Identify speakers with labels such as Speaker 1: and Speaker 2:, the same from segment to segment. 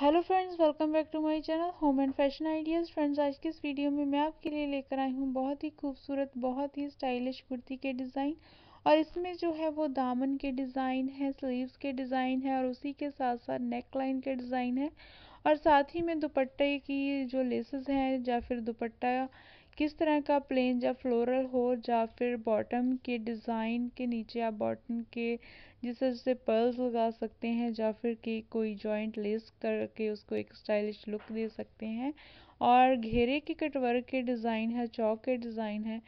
Speaker 1: hello friends welcome back to my channel home and fashion ideas friends आज के इस video में मैं आपके लिए लेकर आई हूँ बहुत ही खूबसूरत बहुत ही स्टाइलिश कुर्ती के डिज़ाइन और इसमें जो है वो दामन के डिज़ाइन है स्लीव्स के डिज़ाइन है और उसी के साथ साथ नेक लाइन के डिज़ाइन है और साथ ही में दुपट्टे की जो लेसेस हैं या फिर दुपट्टा किस तरह का प्लेन या फ्लोरल हो या फिर बॉटम के डिज़ाइन के नीचे आप बॉटम के जिस तरह से पर्ल्स लगा सकते हैं या फिर कि कोई जॉइंट लेस करके उसको एक स्टाइलिश लुक दे सकते हैं और घेरे के कटवर्क के डिज़ाइन है चौक के डिज़ाइन है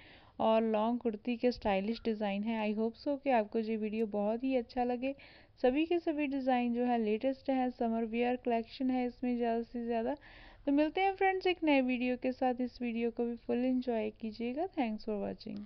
Speaker 1: और लॉन्ग कुर्ती के स्टाइलिश डिज़ाइन है आई होप सो कि आपको ये वीडियो बहुत ही अच्छा लगे सभी के सभी डिज़ाइन जो है लेटेस्ट है समर वियर कलेक्शन है इसमें ज़्यादा से ज़्यादा तो मिलते हैं फ्रेंड्स एक नए वीडियो के साथ इस वीडियो को भी फुल इंजॉय कीजिएगा थैंक्स फॉर वॉचिंग